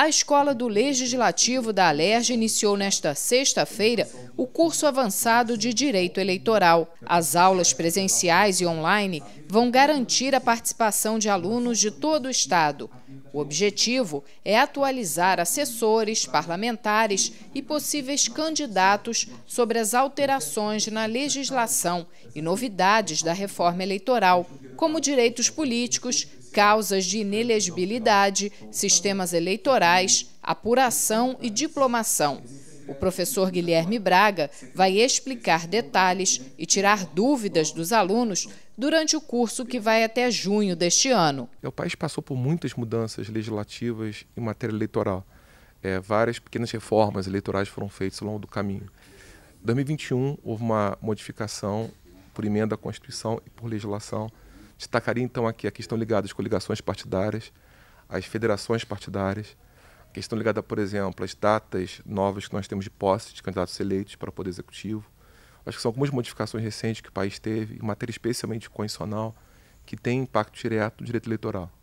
A Escola do Legislativo da Alerj iniciou nesta sexta-feira o curso avançado de Direito Eleitoral. As aulas presenciais e online vão garantir a participação de alunos de todo o Estado. O objetivo é atualizar assessores, parlamentares e possíveis candidatos sobre as alterações na legislação e novidades da reforma eleitoral, como direitos políticos, causas de inelegibilidade, sistemas eleitorais, apuração e diplomação. O professor Guilherme Braga vai explicar detalhes e tirar dúvidas dos alunos durante o curso que vai até junho deste ano. O país passou por muitas mudanças legislativas em matéria eleitoral. É, várias pequenas reformas eleitorais foram feitas ao longo do caminho. Em 2021, houve uma modificação por emenda à Constituição e por legislação Destacaria então aqui, aqui estão ligadas coligações partidárias, as federações partidárias, a questão ligada, por exemplo, às datas novas que nós temos de posse de candidatos eleitos para o Poder Executivo. Acho que são algumas modificações recentes que o país teve, em matéria especialmente constitucional, que tem impacto direto no direito eleitoral.